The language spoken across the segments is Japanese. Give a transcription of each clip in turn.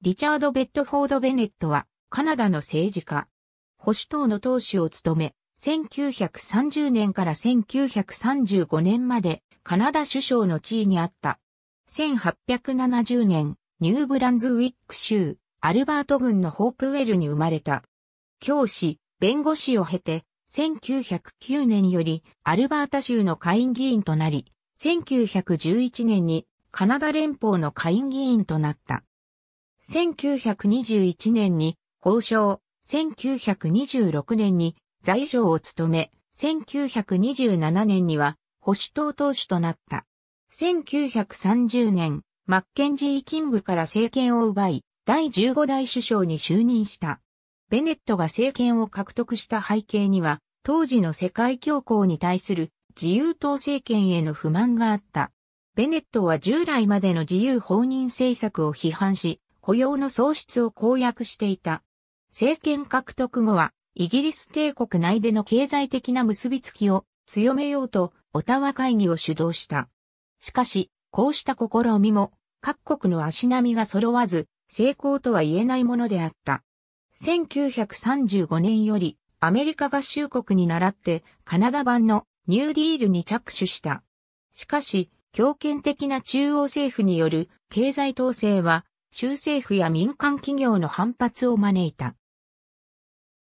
リチャード・ベッドフォード・ベネットは、カナダの政治家。保守党の党首を務め、1930年から1935年まで、カナダ首相の地位にあった。1870年、ニューブランズウィック州、アルバート郡のホープウェルに生まれた。教師、弁護士を経て、1909年よりアルバータ州の下院議員となり、1911年にカナダ連邦の下院議員となった。1921年に法相、1926年に財相を務め、1927年には保守党党首となった。1930年、マッケンジー・キングから政権を奪い、第15代首相に就任した。ベネットが政権を獲得した背景には、当時の世界恐慌に対する自由党政権への不満があった。ベネットは従来までの自由放任政策を批判し、雇用の創出を公約していた。政権獲得後は、イギリス帝国内での経済的な結びつきを強めようと、オタワ会議を主導した。しかし、こうした試みも、各国の足並みが揃わず、成功とは言えないものであった。1935年より、アメリカ合衆国に倣って、カナダ版のニューディールに着手した。しかし、強権的な中央政府による経済統制は州政府や民間企業の反発を招いた。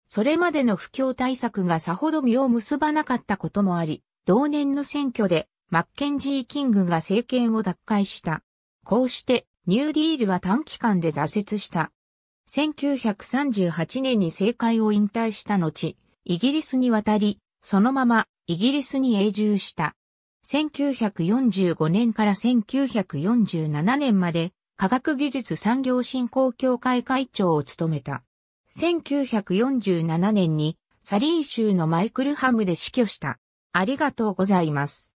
それまでの不況対策がさほど実を結ばなかったこともあり、同年の選挙でマッケンジー・キングが政権を奪回した。こうしてニューディールは短期間で挫折した。1938年に政界を引退した後、イギリスに渡り、そのままイギリスに永住した。1945年から1947年まで科学技術産業振興協会会長を務めた。1947年にサリー州のマイクルハムで死去した。ありがとうございます。